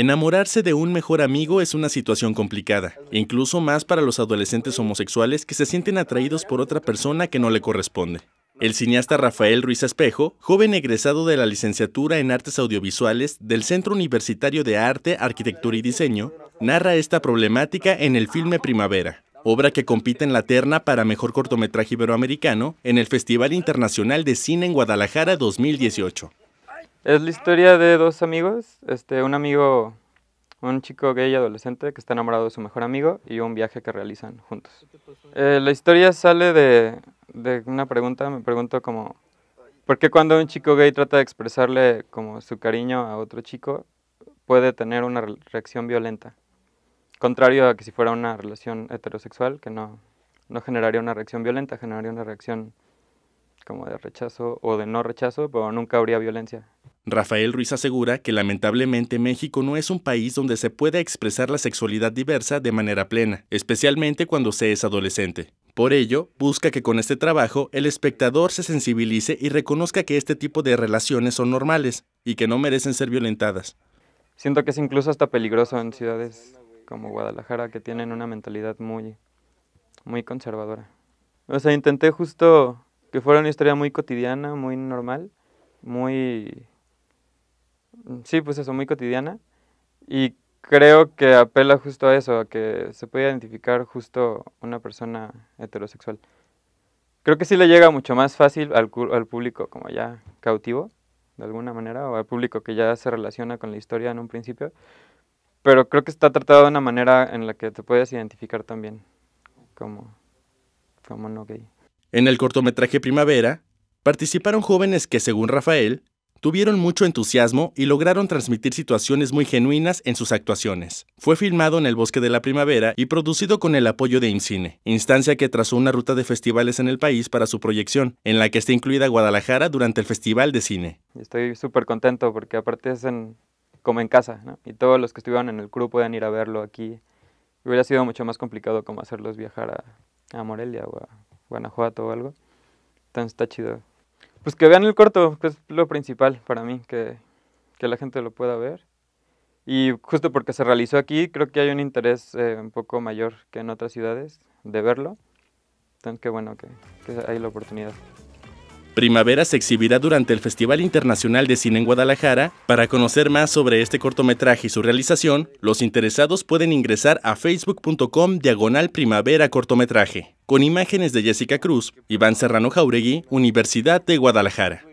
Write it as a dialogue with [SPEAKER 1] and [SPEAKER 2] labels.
[SPEAKER 1] Enamorarse de un mejor amigo es una situación complicada, incluso más para los adolescentes homosexuales que se sienten atraídos por otra persona que no le corresponde. El cineasta Rafael Ruiz Espejo, joven egresado de la licenciatura en Artes Audiovisuales del Centro Universitario de Arte, Arquitectura y Diseño, narra esta problemática en el filme Primavera, obra que compite en la terna para mejor cortometraje iberoamericano en el Festival Internacional de Cine en Guadalajara 2018.
[SPEAKER 2] Es la historia de dos amigos, este, un amigo, un chico gay adolescente que está enamorado de su mejor amigo y un viaje que realizan juntos. Eh, la historia sale de, una pregunta, me pregunto como, ¿por qué cuando un chico gay trata de expresarle como su cariño a otro chico puede tener una reacción violenta? Contrario a que si fuera una relación heterosexual que no, no generaría una reacción violenta, generaría una reacción como de rechazo o de no rechazo, pero nunca habría violencia.
[SPEAKER 1] Rafael Ruiz asegura que lamentablemente México no es un país donde se pueda expresar la sexualidad diversa de manera plena, especialmente cuando se es adolescente. Por ello, busca que con este trabajo el espectador se sensibilice y
[SPEAKER 2] reconozca que este tipo de relaciones son normales y que no merecen ser violentadas. Siento que es incluso hasta peligroso en ciudades como Guadalajara que tienen una mentalidad muy, muy conservadora. O sea, intenté justo que fuera una historia muy cotidiana, muy normal, muy sí, pues eso, muy cotidiana. Y creo que apela justo a eso, a que se puede identificar justo una persona heterosexual. Creo que sí le llega mucho más fácil al, público como ya cautivo, de alguna manera, o al público que ya se relaciona con la historia en un principio, pero creo que está tratado de una manera en la que te puedes identificar también como, como no gay. En el cortometraje Primavera participaron
[SPEAKER 1] jóvenes que, según Rafael, Tuvieron mucho entusiasmo y lograron transmitir situaciones muy genuinas en sus actuaciones. Fue filmado en el Bosque de la Primavera y producido con el apoyo de IMCINE, instancia que trazó una ruta de festivales en el país para su proyección, en la que está incluida Guadalajara durante el Festival de Cine.
[SPEAKER 2] Estoy súper contento porque aparte es como en casa, ¿no? y todos los que estuvieron en el grupo pueden ir a verlo aquí. Hubiera sido mucho más complicado como hacerlos viajar a, a Morelia o a Guanajuato o algo. Entonces está chido pues que vean el corto, que es lo principal para mí, que, la gente lo pueda ver. Y justo porque se realizó aquí, creo que hay un interés eh, un poco mayor que en otras ciudades de verlo. Entonces, qué bueno que hay la oportunidad.
[SPEAKER 1] Primavera se exhibirá durante el Festival Internacional de Cine en Guadalajara. Para conocer más sobre este cortometraje y su realización, los interesados pueden ingresar a facebook.com diagonal primavera cortometraje. Con imágenes de Jessica Cruz, Iván Serrano Jauregui, Universidad de Guadalajara.